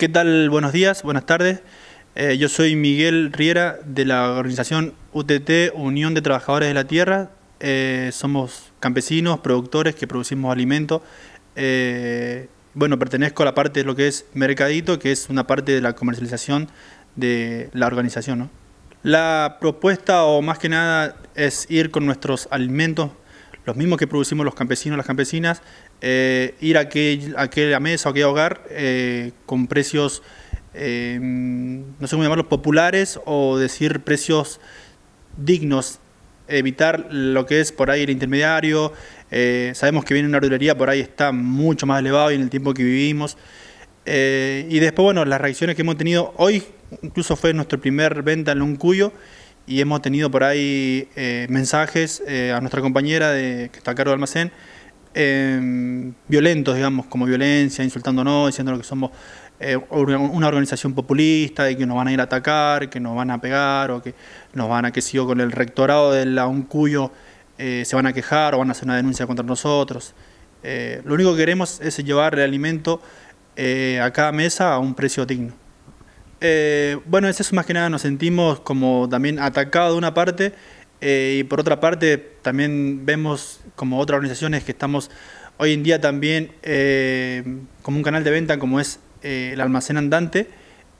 ¿Qué tal? Buenos días, buenas tardes. Eh, yo soy Miguel Riera de la organización UTT, Unión de Trabajadores de la Tierra. Eh, somos campesinos, productores que producimos alimentos. Eh, bueno, pertenezco a la parte de lo que es mercadito, que es una parte de la comercialización de la organización. La propuesta, o más que nada, es ir con nuestros alimentos los mismos que producimos los campesinos, las campesinas, eh, ir a, aquel, aquella mesa o aquel hogar eh, con precios, eh, no sé cómo llamarlos, populares o decir precios dignos, evitar lo que es por ahí el intermediario, sabemos que viene una verdulería, por ahí está mucho más elevado y en el tiempo que vivimos. y después, bueno, las reacciones que hemos tenido hoy, incluso fue nuestro primer venta en un cuyo y hemos tenido por ahí eh, mensajes eh, a nuestra compañera de, que está a cargo del almacén, em, violentos, digamos, como violencia, insultándonos, diciendo que somos eh, una organización populista y que nos van a ir a atacar, que nos van a pegar o que nos van a, que sigo con el rectorado de la UNCUYO, se van a quejar o van a hacer una denuncia contra nosotros. lo único que queremos es llevar el alimento a cada mesa a un precio digno. Eh, bueno, es eso más que nada, nos sentimos como también atacados de una parte eh, y por otra parte también vemos como otras organizaciones que estamos hoy en día también eh, como un canal de venta como es el almacén andante,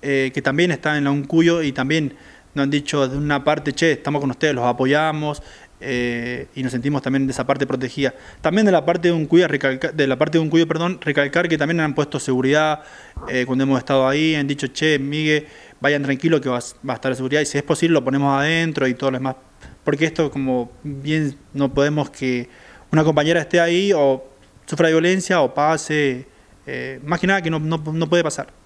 que también está en la Uncuyo y también nos han dicho de una parte, che, estamos con ustedes, los apoyamos, eh, y nos sentimos también de esa parte protegida. También de la parte de un cuidado, de la parte de un cuyo, perdón, recalcar que también han puesto seguridad eh, cuando hemos estado ahí, han dicho, che, Migue, vayan tranquilo que va, a estar la seguridad y si es posible lo ponemos adentro y todo lo demás. Porque esto como bien no podemos que una compañera esté ahí o sufra violencia o pase, eh, más que nada que no puede pasar.